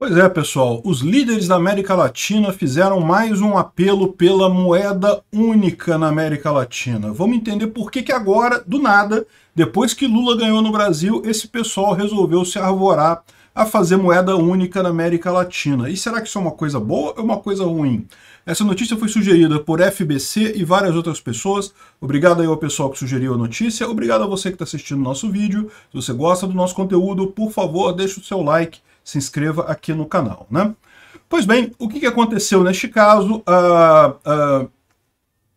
Pois é, pessoal, os líderes da América Latina fizeram mais um apelo pela moeda única na América Latina. Vamos entender por que, que agora, do nada, depois que Lula ganhou no Brasil, esse pessoal resolveu se arvorar a fazer moeda única na América Latina. E será que isso é uma coisa boa ou uma coisa ruim? Essa notícia foi sugerida por FBC e várias outras pessoas. Obrigado aí ao pessoal que sugeriu a notícia. Obrigado a você que está assistindo o nosso vídeo. Se você gosta do nosso conteúdo, por favor, deixe o seu like se inscreva aqui no canal. Né? Pois bem, o que, aconteceu neste caso? Ah, ah,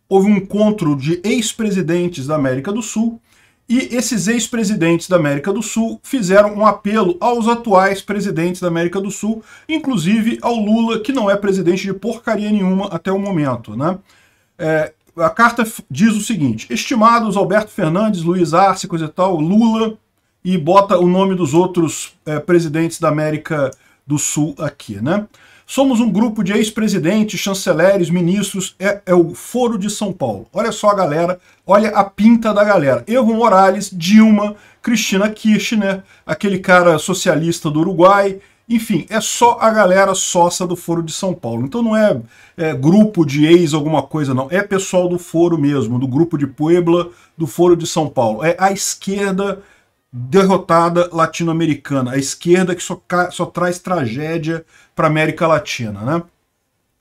houve um encontro de ex-presidentes da América do Sul e esses ex-presidentes da América do Sul fizeram um apelo aos atuais presidentes da América do Sul, inclusive ao Lula, que não é presidente de porcaria nenhuma até o momento. Né? É, a carta diz o seguinte, estimados Alberto Fernandes, Luiz Arce, coisa e tal, Lula, e bota o nome dos outros é, presidentes da América do Sul aqui, né? Somos um grupo de ex-presidentes, chanceleres, ministros, é, é, o Foro de São Paulo. Olha só a galera, olha a pinta da galera. Evo Morales, Dilma, Cristina Kirchner, aquele cara socialista do Uruguai, enfim, é só a galera sócia do Foro de São Paulo. Então não é, é grupo de ex alguma coisa, não. É pessoal do Foro mesmo, do grupo de Puebla, do Foro de São Paulo. É a esquerda derrotada latino-americana, a esquerda que só, só traz tragédia para América Latina, né?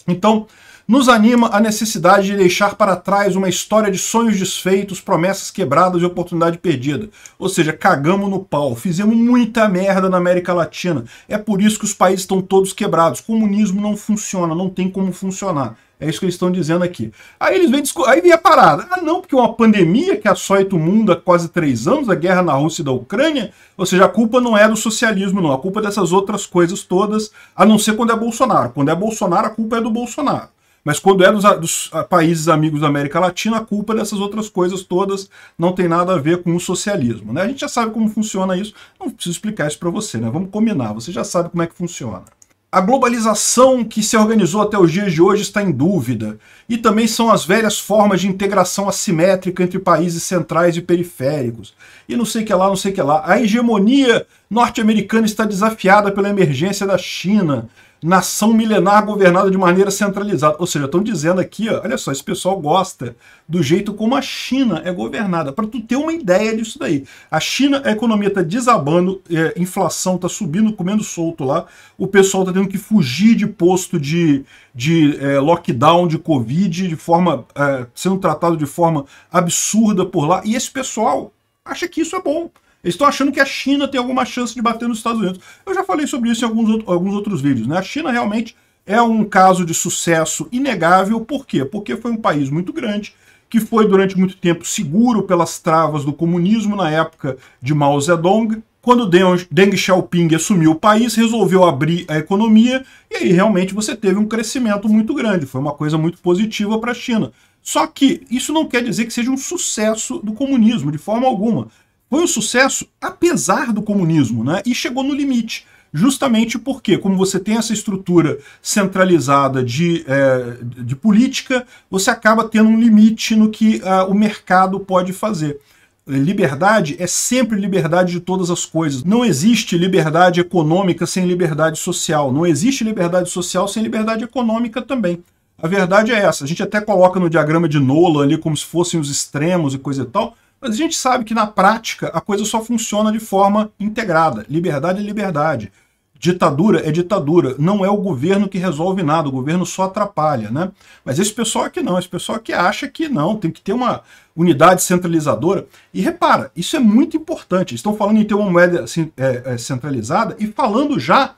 Então, nos anima a necessidade de deixar para trás uma história de sonhos desfeitos, promessas quebradas e oportunidade perdida. Ou seja, cagamos no pau, fizemos muita merda na América Latina. É por isso que os países estão todos quebrados. Comunismo não funciona, não tem como funcionar. É isso que eles estão dizendo aqui. Aí eles vêm aí vem a parada. Ah, não, porque uma pandemia que açoita o mundo há quase três anos, a guerra na Rússia e da Ucrânia, ou seja, a culpa não é do socialismo, não. A culpa é dessas outras coisas todas, a não ser quando é Bolsonaro. Quando é Bolsonaro, a culpa é do Bolsonaro. Mas quando é dos, dos, países amigos da América Latina, a culpa dessas outras coisas todas não tem nada a ver com o socialismo. Né? A gente já sabe como funciona isso, não preciso explicar isso para você, né? vamos combinar, você já sabe como é que funciona. A globalização que se organizou até os dias de hoje está em dúvida, e também são as velhas formas de integração assimétrica entre países centrais e periféricos, e não sei que lá, não sei que lá. A hegemonia norte-americana está desafiada pela emergência da China, nação milenar governada de maneira centralizada. Ou seja, estão dizendo aqui, ó, olha só, esse pessoal gosta do jeito como a China é governada. Para tu ter uma ideia disso daí. A China, a economia está desabando, é, inflação está subindo, comendo solto lá. O pessoal está tendo que fugir de posto de, de é, lockdown, de Covid, de forma é, sendo tratado de forma absurda por lá. E esse pessoal acha que isso é bom estão achando que a China tem alguma chance de bater nos Estados Unidos. Eu já falei sobre isso em alguns, outro, alguns outros vídeos. Né? A China realmente é um caso de sucesso inegável. Por quê? Porque foi um país muito grande, que foi durante muito tempo seguro pelas travas do comunismo na época de Mao Zedong. Quando Deng Xiaoping assumiu o país, resolveu abrir a economia e aí realmente você teve um crescimento muito grande. Foi uma coisa muito positiva para a China. Só que isso não quer dizer que seja um sucesso do comunismo, de forma alguma foi um sucesso apesar do comunismo, né? E chegou no limite. Justamente porque, como você tem essa estrutura centralizada de, é, de política, você acaba tendo um limite no que ah, o mercado pode fazer. Liberdade é sempre liberdade de todas as coisas. Não existe liberdade econômica sem liberdade social. Não existe liberdade social sem liberdade econômica também. A verdade é essa. A gente até coloca no diagrama de Nolan ali como se fossem os extremos e coisa e tal, mas a gente sabe que na prática a coisa só funciona de forma integrada. Liberdade é liberdade. Ditadura é ditadura, não é o governo que resolve nada, o governo só atrapalha, né? Mas esse pessoal aqui não, esse pessoal que acha que não, tem que ter uma unidade centralizadora. E repara, isso é muito importante. Estão falando em ter uma moeda assim, é, é, centralizada e falando já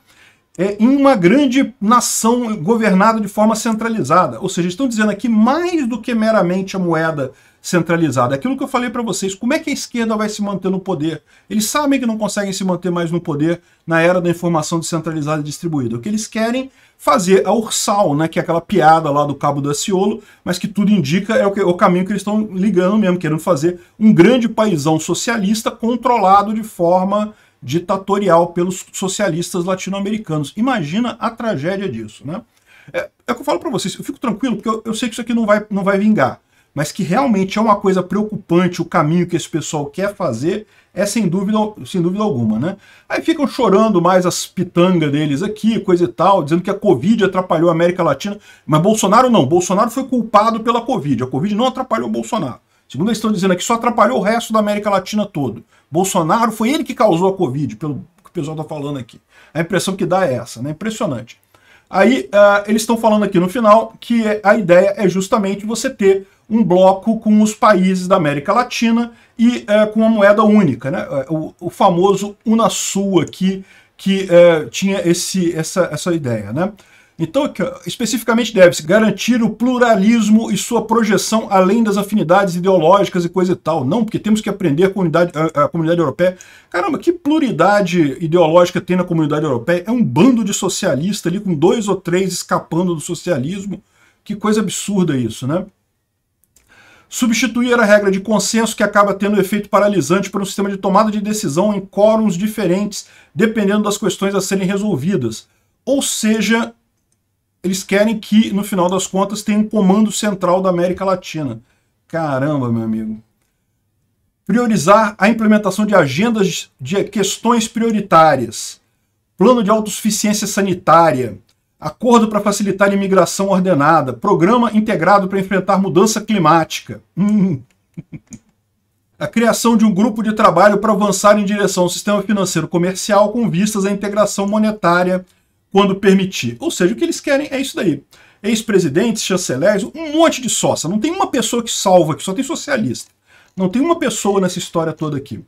é, em uma grande nação governada de forma centralizada. Ou seja, estão dizendo aqui mais do que meramente a moeda centralizada. É aquilo que eu falei para vocês, como é que a esquerda vai se manter no poder? Eles sabem que não conseguem se manter mais no poder na era da informação descentralizada e distribuída. O que eles querem fazer a é ursal, né, que é aquela piada lá do cabo do Aciolo, mas que tudo indica é o, que, o caminho que eles estão ligando mesmo, querendo fazer um grande paísão socialista controlado de forma ditatorial pelos socialistas latino-americanos. Imagina a tragédia disso, né? É, é o que eu falo para vocês, eu fico tranquilo, porque eu, eu sei que isso aqui não vai, não vai vingar mas que realmente é uma coisa preocupante o caminho que esse pessoal quer fazer, é sem dúvida, sem dúvida alguma, né? Aí ficam chorando mais as pitangas deles aqui, coisa e tal, dizendo que a Covid atrapalhou a América Latina, mas Bolsonaro não, Bolsonaro foi culpado pela Covid, a Covid não atrapalhou o Bolsonaro. Segundo eles estão dizendo aqui, só atrapalhou o resto da América Latina todo. Bolsonaro foi ele que causou a Covid, pelo que o pessoal está falando aqui. A impressão que dá é essa, né? Impressionante. Aí uh, eles estão falando aqui no final que a ideia é justamente você ter um bloco com os países da América Latina e é, com uma moeda única, né? É, o, o famoso Unasul aqui, que é, tinha esse, essa, essa ideia. Né? Então, especificamente deve-se garantir o pluralismo e sua projeção além das afinidades ideológicas e coisa e tal. Não, porque temos que aprender a comunidade, a, a comunidade europeia. Caramba, que pluralidade ideológica tem na comunidade europeia? É um bando de socialista ali com dois ou três escapando do socialismo. Que coisa absurda isso, né? Substituir a regra de consenso que acaba tendo efeito paralisante para um sistema de tomada de decisão em quóruns diferentes, dependendo das questões a serem resolvidas. Ou seja, eles querem que, no final das contas, tenha um comando central da América Latina. Caramba, meu amigo. Priorizar a implementação de agendas de questões prioritárias. Plano de autossuficiência sanitária acordo para facilitar a imigração ordenada, programa integrado para enfrentar mudança climática. Hum. A criação de um grupo de trabalho para avançar em direção ao sistema financeiro comercial com vistas à integração monetária quando permitir. Ou seja, o que eles querem é isso daí. Ex-presidentes, chanceleres, um monte de sócia. Não tem uma pessoa que salva aqui, só tem socialista. Não tem uma pessoa nessa história toda aqui.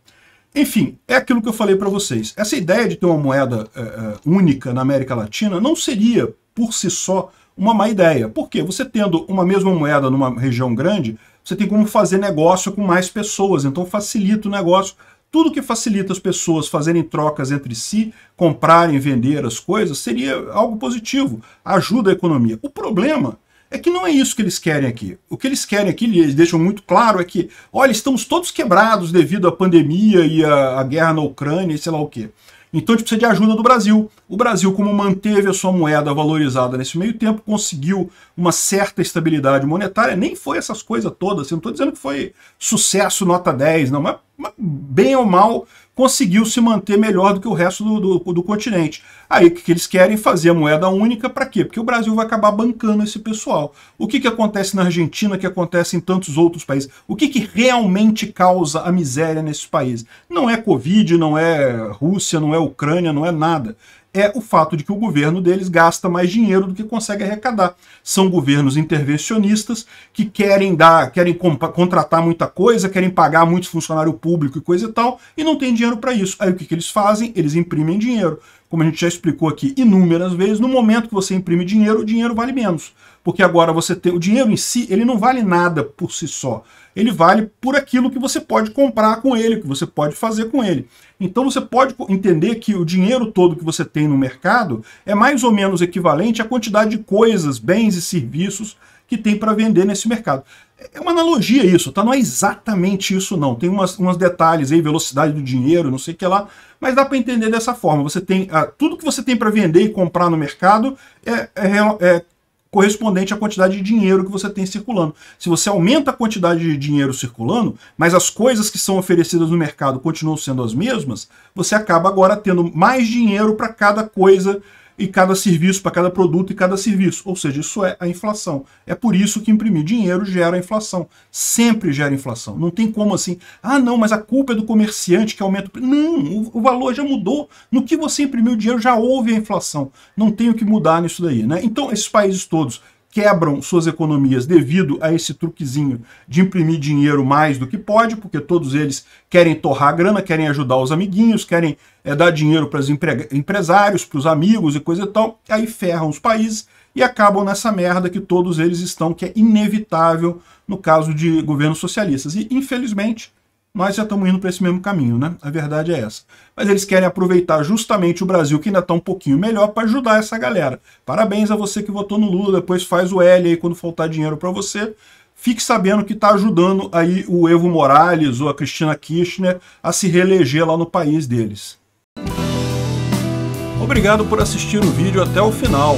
Enfim, é aquilo que eu falei para vocês. Essa ideia de ter uma moeda é, é, única na América Latina não seria, por si só, uma má ideia. porque Você tendo uma mesma moeda numa região grande, você tem como fazer negócio com mais pessoas, então facilita o negócio. Tudo que facilita as pessoas fazerem trocas entre si, comprarem, vender as coisas, seria algo positivo, ajuda a economia. O problema é que não é isso que eles querem aqui. O que eles querem aqui, eles deixam muito claro, é que, olha, estamos todos quebrados devido à pandemia e à, guerra na Ucrânia e sei lá o quê. Então a gente precisa de ajuda do Brasil. O Brasil, como manteve a sua moeda valorizada nesse meio tempo, conseguiu uma certa estabilidade monetária. Nem foi essas coisas todas. Eu não estou dizendo que foi sucesso nota 10, não, mas bem ou mal, conseguiu se manter melhor do que o resto do, do, do continente. Aí o que eles querem fazer a moeda única para quê? Porque o Brasil vai acabar bancando esse pessoal. O que, que acontece na Argentina, que acontece em tantos outros países? O que, que realmente causa a miséria nesses países? Não é Covid, não é Rússia, não é Ucrânia, não é nada é o fato de que o governo deles gasta mais dinheiro do que consegue arrecadar. São governos intervencionistas que querem dar, querem contratar muita coisa, querem pagar muitos funcionário público e coisa e tal, e não tem dinheiro para isso. Aí o que, que eles fazem? Eles imprimem dinheiro como a gente já explicou aqui inúmeras vezes, no momento que você imprime dinheiro, o dinheiro vale menos. Porque agora você tem o dinheiro em si, ele não vale nada por si só. Ele vale por aquilo que você pode comprar com ele, que você pode fazer com ele. Então você pode entender que o dinheiro todo que você tem no mercado é mais ou menos equivalente à quantidade de coisas, bens e serviços que tem para vender nesse mercado. É uma analogia isso, tá? Não é exatamente isso não. Tem umas, umas detalhes aí, velocidade do dinheiro, não sei o que lá, mas dá para entender dessa forma. Você tem ah, tudo que você tem para vender e comprar no mercado é, é, é correspondente à quantidade de dinheiro que você tem circulando. Se você aumenta a quantidade de dinheiro circulando, mas as coisas que são oferecidas no mercado continuam sendo as mesmas, você acaba agora tendo mais dinheiro para cada coisa e cada serviço, para cada produto e cada serviço. Ou seja, isso é a inflação. É por isso que imprimir dinheiro gera inflação. Sempre gera inflação. Não tem como assim, ah, não, mas a culpa é do comerciante que aumenta. O não, o, o valor já mudou. No que você imprimiu dinheiro já houve a inflação. Não tem o que mudar nisso daí. Né? Então, esses países todos quebram suas economias devido a esse truquezinho de imprimir dinheiro mais do que pode, porque todos eles querem torrar a grana, querem ajudar os amiguinhos, querem é, dar dinheiro para os empre empresários, para os amigos e coisa e tal, aí ferram os países e acabam nessa merda que todos eles estão, que é inevitável no caso de governos socialistas. E, infelizmente, nós já estamos indo para esse mesmo caminho, né? A verdade é essa. Mas eles querem aproveitar justamente o Brasil, que ainda está um pouquinho melhor, para ajudar essa galera. Parabéns a você que votou no Lula, depois faz o L aí quando faltar dinheiro para você. Fique sabendo que está ajudando aí o Evo Morales ou a Cristina Kirchner a se reeleger lá no país deles. Obrigado por assistir o vídeo até o final.